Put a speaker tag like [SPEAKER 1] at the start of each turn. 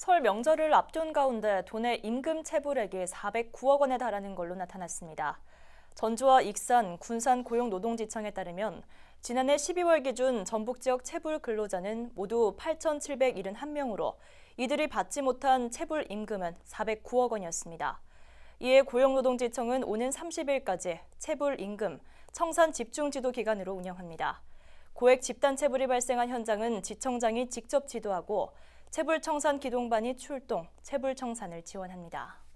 [SPEAKER 1] 설 명절을 앞둔 가운데 도내 임금 체불액이 409억 원에 달하는 걸로 나타났습니다. 전주와 익산, 군산 고용노동지청에 따르면 지난해 12월 기준 전북 지역 체불 근로자는 모두 8,771명으로 이들이 받지 못한 체불 임금은 409억 원이었습니다. 이에 고용노동지청은 오는 30일까지 체불 임금, 청산 집중지도 기간으로 운영합니다. 고액 집단 체불이 발생한 현장은 지청장이 직접 지도하고 채불청산 기동반이 출동, 채불청산을 지원합니다.